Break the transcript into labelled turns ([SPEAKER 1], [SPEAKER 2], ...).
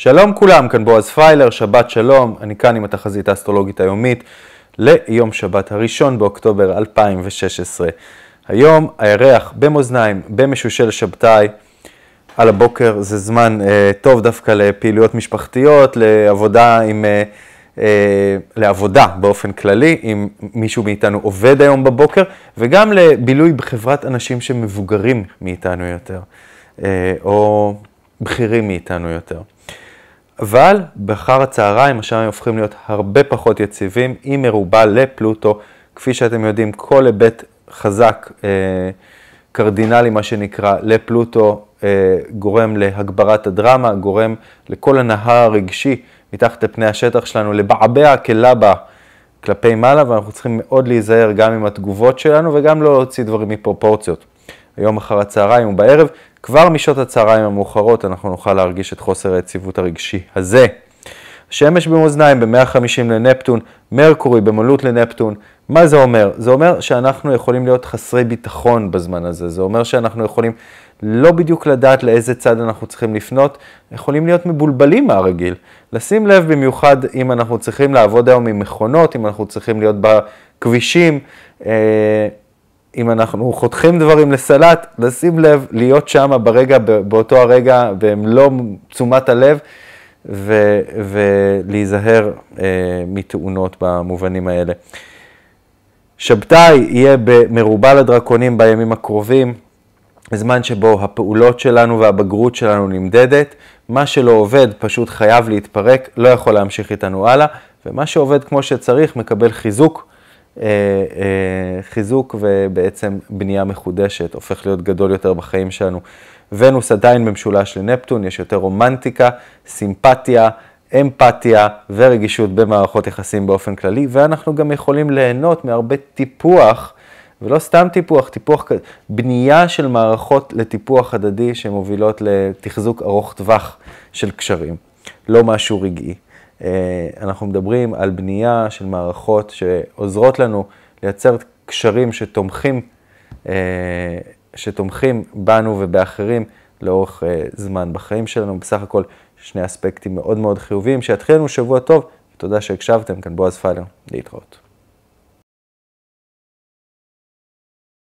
[SPEAKER 1] שלום כולם, כאן בועז פיילר, שבת שלום, אני כאן עם התחזית האסטרולוגית היומית ליום שבת הראשון באוקטובר 2016. היום הירח במאזניים, במשושל שבתאי, על הבוקר זה זמן אה, טוב דווקא לפעילויות משפחתיות, לעבודה עם... אה, אה, לעבודה באופן כללי, אם מישהו מאיתנו עובד היום בבוקר, וגם לבילוי בחברת אנשים שמבוגרים מאיתנו יותר, אה, או בכירים מאיתנו יותר. אבל באחר הצהריים השמיים הופכים להיות הרבה פחות יציבים, היא מרובה לפלוטו. כפי שאתם יודעים, כל היבט חזק, אה, קרדינלי מה שנקרא, לפלוטו אה, גורם להגברת הדרמה, גורם לכל הנהר הרגשי מתחת לפני השטח שלנו לבעבע כלבה כלפי מעלה, ואנחנו צריכים מאוד להיזהר גם עם התגובות שלנו וגם לא להוציא דברים מפרופורציות. יום אחר הצהריים או בערב, כבר משעות הצהריים המאוחרות אנחנו נוכל להרגיש את חוסר היציבות הרגשי הזה. שמש במאזניים ב-150 לנפטון, מרקורי במלות לנפטון. מה זה אומר? זה אומר שאנחנו יכולים להיות חסרי ביטחון בזמן הזה. זה אומר שאנחנו יכולים לא בדיוק לדעת לאיזה צד אנחנו צריכים לפנות, יכולים להיות מבולבלים מהרגיל. לשים לב במיוחד אם אנחנו צריכים לעבוד היום עם מכונות, אם אנחנו צריכים להיות בכבישים. אה, אם אנחנו חותכים דברים לסלט, לשים לב, להיות שם ברגע, באותו הרגע, במלוא תשומת הלב, ו, ולהיזהר אה, מתאונות במובנים האלה. שבתאי יהיה במרובע לדרקונים בימים הקרובים, בזמן שבו הפעולות שלנו והבגרות שלנו נמדדת, מה שלא עובד פשוט חייב להתפרק, לא יכול להמשיך איתנו הלאה, ומה שעובד כמו שצריך מקבל חיזוק אה, אה, חיזוק ובעצם בנייה מחודשת, הופך להיות גדול יותר בחיים שלנו. ונוס עדיין במשולש לנפטון, יש יותר רומנטיקה, סימפתיה, אמפתיה ורגישות במערכות יחסים באופן כללי, ואנחנו גם יכולים ליהנות מהרבה טיפוח, ולא סתם טיפוח, טיפוח, בנייה של מערכות לטיפוח הדדי שמובילות לתחזוק ארוך טווח של קשרים, לא משהו רגעי. אה, אנחנו מדברים על בנייה של מערכות שעוזרות לנו לייצר קשרים שתומכים, אה, שתומכים בנו ובאחרים לאורך אה, זמן בחיים שלנו. בסך הכל שני אספקטים מאוד מאוד חיוביים. שיתחיל לנו שבוע טוב, תודה שהקשבתם, כאן בועז פיילר, להתראות.